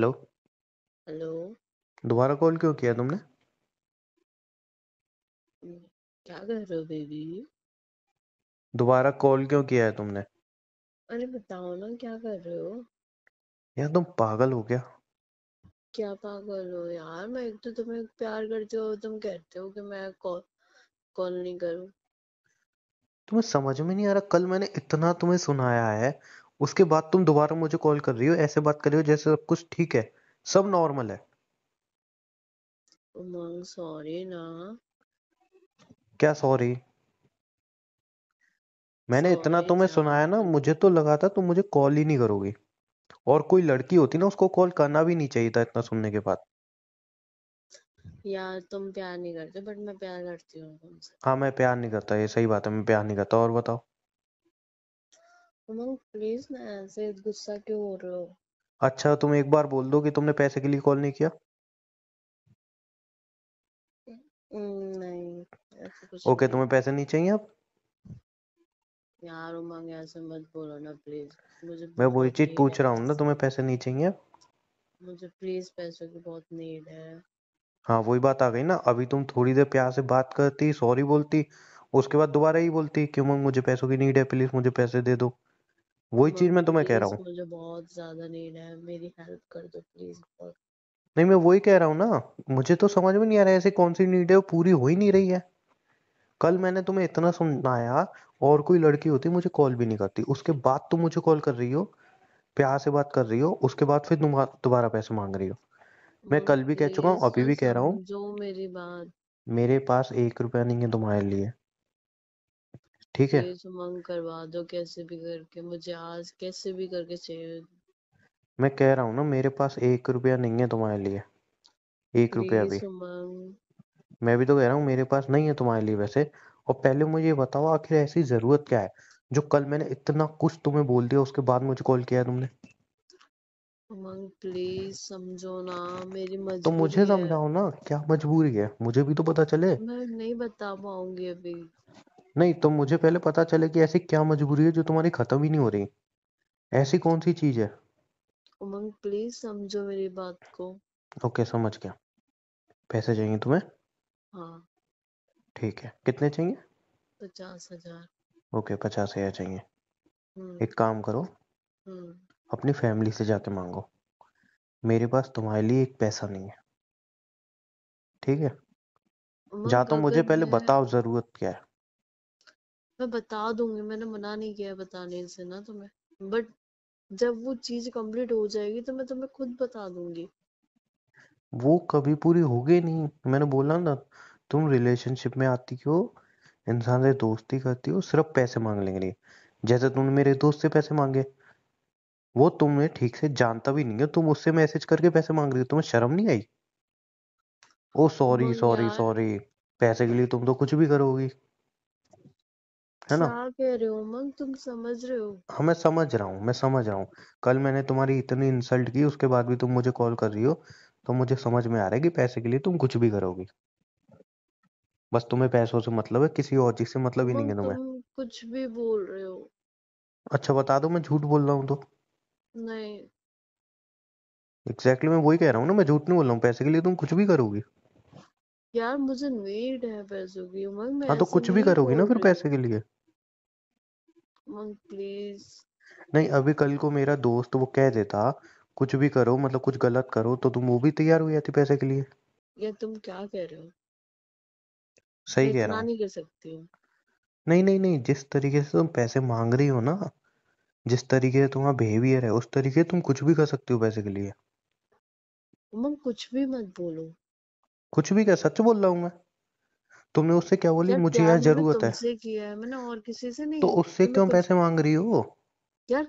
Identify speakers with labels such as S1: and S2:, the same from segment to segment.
S1: Hello hello दोबारा call क्यों किया तुमने
S2: क्या कर रहे हो बेबी
S1: दोबारा कॉल क्यों किया है तुमने
S2: अरे बताओ ना क्या कर रहे हो
S1: यार तुम पागल हो क्या
S2: क्या पागल हो यार मैं एक तो तुम्हें प्यार करती हूँ तुम कहते हो कि मैं कॉल कॉल नहीं करूं
S1: तुम्हें समझ में नहीं आ रहा कल मैंने इतना तुम्हें सुनाया है उसके बाद तुम दोबारा मुझे कॉल कर रही हो ऐसे बात कर रही हो जैसे सब कुछ ठीक है सब नॉर्मल है
S2: उमंग सॉरी ना
S1: क्या सॉरी मैंने sorry इतना तुम्हें सुनाया ना मुझे तो लगा था तुम मुझे कॉल ही नहीं करोगी और कोई लड़की होती ना उसको कॉल करना भी नहीं चाहिए था इतना सुनने के बाद
S2: यार तुम प्यार नहीं करते बट मैं प्यार करती हूँ
S1: हाँ मैं प्यार नहीं करता ये सही बात है मैं प्यार नहीं करता और बताओ
S2: तुम लोग प्लीज ना ऐसे गुस्सा क्यों हो रहे हो
S1: अच्छा तुम एक बार बोल दो कि तुमने पैसे के लिए कॉल नहीं किया
S2: हम्म, नहीं ओके okay, तुम्हें
S1: पैसे नहीं चाहिए अब
S2: यार उमंग ऐसे मत बोलो ना प्लीज मुझे मैं वही चीज पूछ रहा
S1: हूँ ना तुम्हें पैसे नहीं चाहिए
S2: मुझे प्लीज पैसों की बहुत नीड है
S1: हाँ वही बात आ गई ना अभी तुम थोड़ी देर प्यार से बात करती सॉरी बोलती उसके बाद दोबारा ही बोलती कि उमंग मुझे पैसों की नीड है प्लीज मुझे पैसे दे दो वही चीज मैं तुम्हें कह रहा हूँ मुझे बहुत ज्यादा
S2: नीड है मेरी हेल्प कर दो प्लीज
S1: नहीं मैं वही कह रहा हूँ ना मुझे तो समझ में नहीं आ रहा है ऐसी कौन सी नीड है वो पूरी हो ही नहीं रही है कल मैंने तुम्हें इतना सुनाया और कोई लड़की होती मुझे कॉल भी नहीं करती उसके बाद तुम मुझे कॉल कर रही हो प्यार से बात कर रही हो उसके बाद फिर तुम दोबारा पैसे मांग रही हो मैं कल भी कह चुका हूँ अभी भी कह रहा
S2: हूँ
S1: मेरे पास एक रुपया नहीं है तुम्हारे लिए ठीक है
S2: मांग करवा दो कैसे भी करके मुझे आज कैसे भी करके चाहिए
S1: मैं कह रहा हूँ ना मेरे पास एक रुपया नहीं है तुम्हारे लिए एक रुपया भी मैं भी तो कह रहा हूँ मेरे पास नहीं है तुम्हारे लिए वैसे और पहले मुझे बताओ आखिर ऐसी जरूरत क्या है जो कल मैंने इतना कुछ तुम्हें बोल दिया उसके बाद मुझे कॉल किया तुमने उमंग प्लीज समझो ना मेरी तो मुझे समझाओ ना क्या मजबूरी है मुझे भी तो पता चले
S2: मैं नहीं बता पाऊंगी अभी
S1: नहीं तो मुझे पहले पता चले कि ऐसी क्या मजबूरी है जो तुम्हारी खत्म ही नहीं हो रही ऐसी कौन सी चीज है उमंग प्लीज समझो मेरी बात को ओके समझ गया पैसे चाहिए तुम्हें हाँ ठीक है कितने चाहिए
S2: पचास हजार
S1: ओके पचास हजार चाहिए हम्म। एक काम करो
S2: हम्म।
S1: अपनी फैमिली से जाके मांगो मेरे पास तुम्हारे लिए एक पैसा नहीं है ठीक है जा तो मुझे पहले बताओ जरूरत क्या है
S2: मैं बता दूंगी मैंने मना नहीं किया बताने से ना तुम्हें बट जब वो चीज कंप्लीट हो जाएगी तो मैं तुम्हें खुद बता दूंगी
S1: वो कभी पूरी होगी नहीं मैंने बोला ना तुम रिलेशनशिप में आती हो इंसान से दोस्ती करती हो सिर्फ पैसे मांग लेंगे जैसे तुमने मेरे दोस्त से पैसे मांगे वो तुमने ठीक से जानता भी नहीं है तुम उससे मैसेज करके पैसे मांग रही हो तुम्हें शर्म नहीं आई ओ सॉरी सॉरी सॉरी पैसे के लिए तुम तो कुछ भी करोगी है ना
S2: क्या कह रहे हो मन तुम समझ रहे हो
S1: हाँ मैं समझ रहा हूँ मैं समझ रहा हूँ कल मैंने तुम्हारी इतनी इंसल्ट की उसके बाद भी तुम मुझे कॉल कर रही हो तो मुझे समझ में आ रहा है कि पैसे के लिए तुम कुछ भी करोगी बस तुम्हें पैसों से मतलब है किसी और चीज से मतलब ही नहीं है तुम्हें
S2: कुछ भी बोल
S1: रहे हो अच्छा बता दो मैं झूठ बोल रहा हूँ तो नहीं एग्जैक्टली exactly, मैं वही कह रहा हूँ ना मैं झूठ नहीं बोल रहा हूँ पैसे के लिए तुम कुछ भी करोगी
S2: यार मुझे नीड है पैसों की उमंग मैं हाँ तो ऐसे कुछ भी नहीं करोगी बोल ना फिर रही पैसे के लिए प्लीज हाँ,
S1: नहीं अभी कल को मेरा दोस्त वो कह देता कुछ भी करो मतलब कुछ गलत करो तो तुम वो भी तैयार हो जाती पैसे के लिए
S2: या तुम क्या कह रहे हो सही कह रहा इतना हूँ नहीं कर सकती हूँ
S1: नहीं नहीं नहीं जिस तरीके से तुम पैसे मांग रही हो ना जिस तरीके से तुम्हारा बिहेवियर है उस तरीके तुम कुछ भी कर सकती हो पैसे के लिए
S2: उमंग कुछ भी मत बोलो
S1: कुछ भी क्या सच बोल रहा हूँ मैं तुमने उससे क्या बोली यार मुझे यार प्यार मैंने जरूरत है
S2: तुमसे किया है मैंने और किसी से नहीं तो नहीं उससे मैंने क्यों तुम तो पैसे
S1: मांग रही हो
S2: यार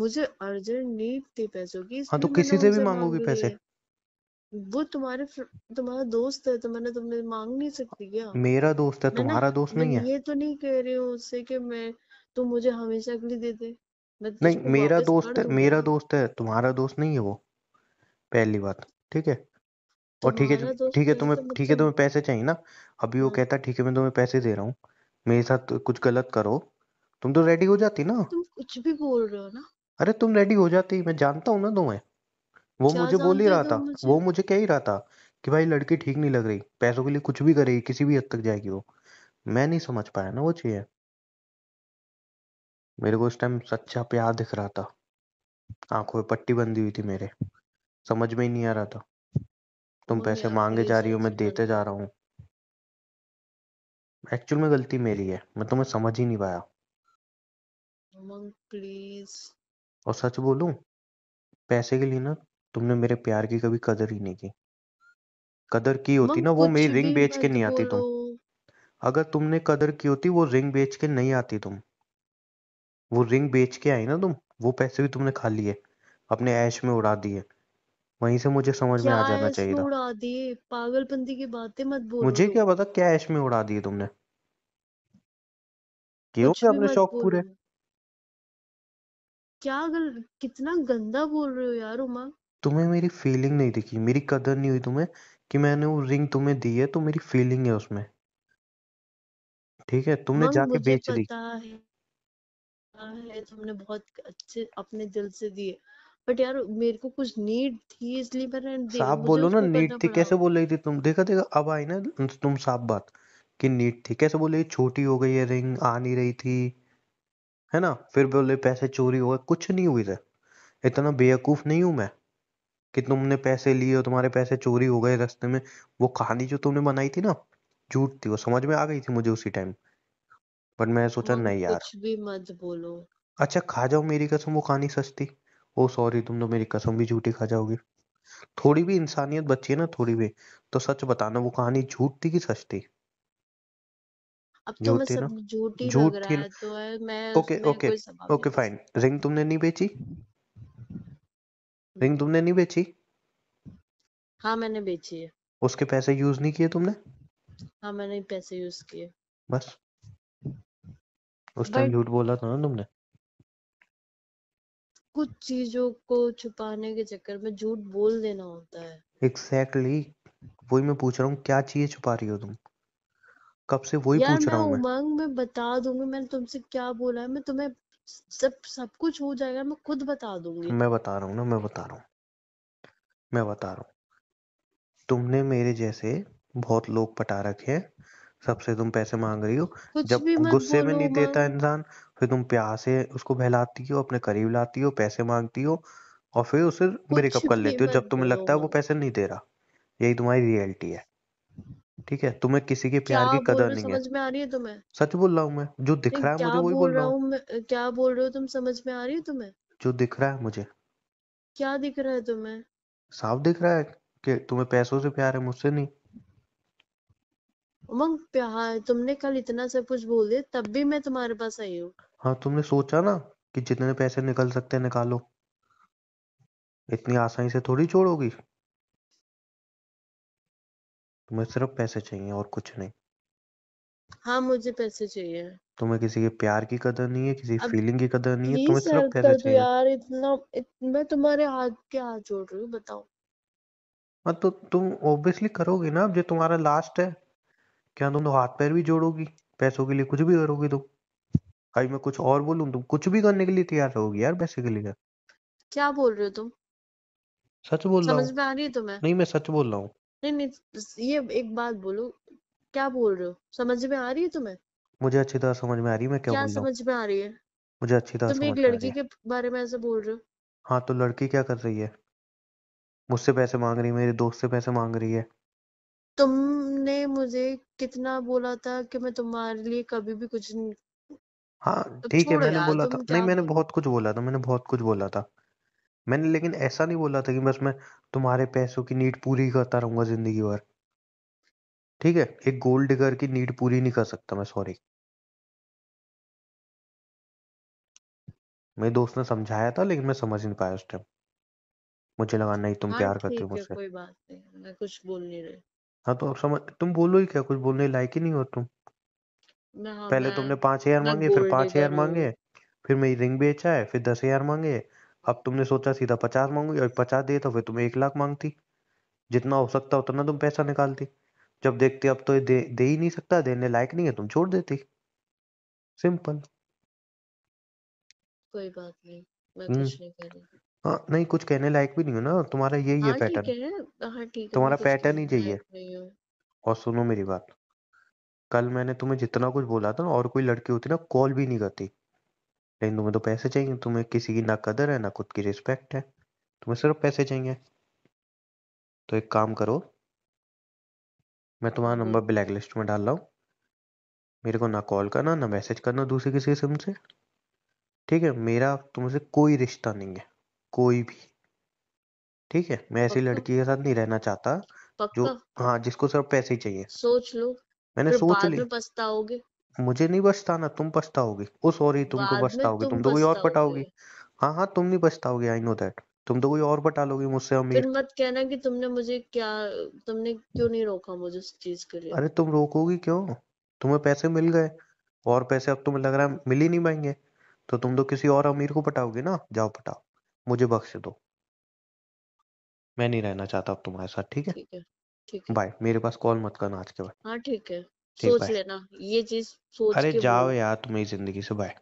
S2: मुझे अर्जेंट नीड थी पैसों की हाँ तो इसलिए मैंने किसी से भी उनसे मांगोगी मांग ली पैसे है वो तुम्हारे फ्र- तुम्हारा दोस्त है तो मैंने तुमने मांग नहीं सकती क्या मेरा दोस्त है मैं तुम्हारा दोस्त मैं नहीं है ये तो नहीं कह रही हूँ उससे कि मैं तुम मुझे हमेशा के लिए दे दे मैं नहीं तुझको मेरा वापस कर दोस्त है दूंगी मेरा
S1: दोस्त है तुम्हारा दोस्त नहीं है वो पहली बात ठीक है और ठीक है तुम्हारा दोस्त ठीक है तो तुम्हें ठीक है तुम्हें पैसे चाहिए ना अभी वो हाँ। कहता ठीक है मैं तुम्हें पैसे दे रहा हूँ मेरे साथ कुछ गलत करो तुम तो रेडी हो जाती ना तुम
S2: कुछ भी बोल रहे हो
S1: ना अरे तुम रेडी हो जाती मैं जानता हूँ ना तुम्हें
S2: वो क्या मुझे बोल ही जानते हो रहा था मुझे वो
S1: मुझे कह ही रहा था कि भाई लड़की ठीक नहीं लग रही पैसों के लिए कुछ भी करेगी किसी भी हद तक जाएगी वो मैं नहीं समझ पाया ना वो चीज़ मेरे को उस टाइम सच्चा प्यार दिख रहा था आंखों में पट्टी बंधी हुई थी मेरे समझ में ही नहीं आ रहा था तुम पैसे मांगे जा रही हो मैं देते जा रहा हूँ एक्चुअल में गलती मेरी है मैं तुम्हें समझ ही नहीं पाया
S2: प्लीज
S1: और सच बोलूं पैसे के लिए ना तुमने मेरे प्यार की कभी कदर ही नहीं की कदर की होती ना वो मेरी रिंग बेच के नहीं आती तुम अगर तुमने कदर की होती वो रिंग बेच के नहीं आती तुम वो रिंग बेच के आई ना तुम वो पैसे भी तुमने खा लिए अपने ऐश में उड़ा दिए वहीं से मुझे समझ में आ क्या जाना ऐश चाहिए में था
S2: उड़ा दिए पागलपंती की बातें मत बोलो मुझे
S1: क्या तुम पता क्या ऐश में उड़ा दिए तुमने क्यों कुछ होंगे भी अपने मत शौक पूरे बोलो
S2: क्या गल कितना गंदा बोल रहे हो यार उमा
S1: तुम्हें मेरी फीलिंग नहीं दिखी मेरी कदर नहीं हुई तुम्हें कि मैंने वो रिंग तुम्हें दी है तो मेरी फीलिंग है उसमें ठीक है तुमने उमा जाके मुझे बेच दी पता
S2: है है तुमने बहुत अच्छे अपने दिल से दिए बट यार मेरे को कुछ नीड थी इसलिए मैंने साफ मुझे बोलो ना उसको नीट करना थी कैसे
S1: बोल रही थी तुम देखा देखा अब आई ना तुम साफ बात कि नीट थी कैसे बोले छोटी हो गई है रिंग आ नहीं रही थी है ना फिर बोले पैसे चोरी हो गए कुछ नहीं हुई था इतना बेवकूफ नहीं हूं मैं कि तुमने पैसे लिए और तुम्हारे पैसे चोरी हो गए रास्ते में वो कहानी जो तुमने बनाई थी ना झूठ थी वो समझ में आ गई थी मुझे उसी टाइम बट मैं सोचा मम हाँ, नहीं यार कुछ
S2: भी मत बोलो
S1: अच्छा खा जाओ मेरी कसम वो कहानी सच थी ओ सॉरी तुम तो मेरी कसम भी झूठी खा जाओगे थोड़ी भी इंसानियत बची है ना थोड़ी भी तो सच बताना वो कहानी झूठ थी कि सच थी तो झूठ थी ना
S2: झूठ थी तो okay okay
S1: okay fine ring तुमने नहीं बेची रिंग तुमने नहीं बेची
S2: हाँ मैंने बेची है
S1: उसके पैसे यूज नहीं किए तुमने
S2: हाँ मैंने पैसे यूज किए बस उस टाइम झूठ
S1: बोला था ना तुमने
S2: कुछ चीजों को छुपाने के चक्कर में झूठ बोल देना होता है
S1: एग्जैक्टली exactly. वही मैं पूछ रहा हूँ क्या चीज छुपा रही हो तुम कब से वही पूछ रहा हूँ मैं
S2: उमंग में बता दूंगी मैंने तुमसे क्या बोला है मैं तुम्हें सब सब कुछ हो जाएगा मैं खुद बता दूंगी मैं
S1: बता रहा हूँ ना मैं बता रहा हूँ मैं बता रहा हूँ तुमने मेरे जैसे बहुत लोग पटा रखे हैं सबसे तुम पैसे मांग रही हो जब गुस्से में नहीं देता इंसान फिर तुम प्यार से उसको बहलाती हो अपने करीब लाती हो पैसे मांगती हो और फिर उसे ब्रेकअप कर लेती हो जब तुम्हें लगता है वो पैसे नहीं दे रहा यही तुम्हारी रियलिटी है ठीक है तुम्हें किसी के प्यार की कदर नहीं समझ
S2: में आ रही है तुम्हें
S1: सच बोल रहा हूँ मैं जो दिख रहा है मुझे वही बोल रहा हूँ
S2: क्या बोल रहे हो तुम समझ में आ रही है तुम्हें
S1: जो दिख रहा है मुझे
S2: क्या दिख रहा है तुम्हें
S1: साफ दिख रहा है कि तुम्हें पैसों से प्यार है मुझसे नहीं
S2: उमंग प्यार तुमने कल इतना सब कुछ बोल दिया तब भी मैं तुम्हारे पास आई हूँ
S1: हाँ तुमने सोचा ना कि जितने पैसे निकल सकते हैं निकालो इतनी आसानी से थोड़ी छोड़ोगी तुम्हें सिर्फ पैसे चाहिए और कुछ नहीं
S2: हाँ मुझे पैसे चाहिए
S1: तुम्हें किसी के प्यार की कदर नहीं है किसी अब फीलिंग की कदर नहीं है तुम्हें प्लीज सिर्फ पैसे कर दो चाहिए यार
S2: इतना इत, मैं तुम्हारे हाथ के हाथ जोड़ रही हूँ बताओ
S1: हाँ तो तुम ऑब्वियसली करोगी ना जो तुम्हारा लास्ट है क्या तुम तो हाथ पैर भी जोड़ोगी पैसों के लिए कुछ भी करोगी तुम तो। भाई मैं कुछ और बोलूं तुम कुछ भी करने के लिए तैयार रहोगी यार बेसिकली यार
S2: क्या बोल रहे हो तुम
S1: सच बोल रहा समझ हूँ में आ रही है तुम्हें नहीं मैं सच बोल रहा हूं
S2: नहीं नहीं ये एक बात बोलो क्या बोल रहे हो समझ में आ रही है तुम्हें
S1: मुझे अच्छी तरह समझ में आ रही है मैं क्या क्या बोल रहा हूं समझ में आ रही है मुझे अच्छी तरह तुम समझ में आ रही लड़की है
S2: के बारे में ऐसे बोल रहे हो
S1: हाँ तो लड़की क्या कर रही है मुझसे पैसे मांग रही है मेरे दोस्त से पैसे मांग रही है
S2: तुमने मुझे कितना बोला था कि मैं तुम्हारे लिए कभी भी कुछ
S1: हाँ, तो ठीक है छोड़ो मैंने यार बोला था तुम नहीं मैंने बहुत कुछ बोला था मैंने बहुत कुछ बोला था। मैंने लेकिन ऐसा नहीं बोला था कि बस मैं तुम्हारे पैसों की नीड पूरी करता रहूंगा ज़िंदगी भर। ठीक है? एक गोल्ड डिगर की नीड पूरी नहीं कर सकता मैं सॉरी। मेरे दोस्त ने समझाया था लेकिन मैं समझ नहीं पाया उस टाइम। मुझे लगा नहीं तुम हाँ प्यार करते हो ठीक है मुझसे। कोई
S2: बात नहीं मैं कुछ बोल नहीं रही।
S1: हाँ, तो अब समझ तुम बोलो ही क्या? कुछ बोलने लायक ही नहीं हो तुम। पहले तुमने मैं पांच हजार मांगे फिर पांच हजार मांगे फिर मेरी रिंग बेचा अच्छा है फिर दस हजार मांगे अब तुमने सोचा सीधा पचास मांगूंगी और पचास दे तो फिर तुम एक लाख मांगती जितना हो सकता उतना तुम पैसा निकालती जब देखती अब तो दे, दे ही नहीं सकता देने लायक नहीं है तुम छोड़ देती सिंपल
S2: कोई बात नहीं मैं हम्म। कुछ नहीं कह रही
S1: हाँ नहीं कुछ कहने लायक भी नहीं हो ना तुम्हारा यही है हाँ ठीक पैटर्न
S2: है हाँ ठीक है तुम्हारा पैटर्न ही यही चाहिए
S1: और सुनो मेरी बात कल मैंने तुम्हें जितना कुछ बोला था ना और कोई लड़की होती ना कॉल भी नहीं करती लेकिन तुम्हें तो पैसे चाहिए तुम्हें किसी की ना कदर है ना खुद की रिस्पेक्ट है तुम्हें सिर्फ पैसे चाहिए तो एक काम करो मैं तुम्हारा नंबर ब्लैक लिस्ट में डाल रहा हूँ मेरे को ना कॉल करना ना मैसेज करना दूसरे किसी सिम से ठीक है मेरा तुमसे कोई रिश्ता नहीं है कोई भी ठीक है मैं ऐसी लड़की के साथ नहीं रहना चाहता जो हाँ जिसको सिर्फ पैसे ही चाहिए
S2: सोच लो मैंने सोच ली पछताओगे
S1: मुझे नहीं पछताना तुम पछताओगे ओ सॉरी तुम तो पछताओगे तुम तो कोई और पटाओगे हाँ हाँ तुम नहीं पछताओगे आई नो दैट तुम तो कोई और बता लोगे मुझसे अमीर फिर
S2: मत कहना कि तुमने मुझे क्या तुमने क्यों नहीं रोका मुझे उस चीज के लिए अरे
S1: तुम रोकोगी क्यों तुम्हें पैसे मिल गए और पैसे अब तुम्हें लग रहा है मिल ही नहीं पाएंगे तो तुम तो किसी और अमीर को पटाओगे ना जाओ पटाओ मुझे बख्श दो मैं नहीं रहना चाहता अब तुम्हारे साथ ठीक है, ठीक है बाय मेरे पास कॉल मत करना आज के बाद हाँ
S2: ठीक है ठीक सोच लेना ये चीज सोच अरे के जाओ
S1: यार तुम्हारी जिंदगी से बाय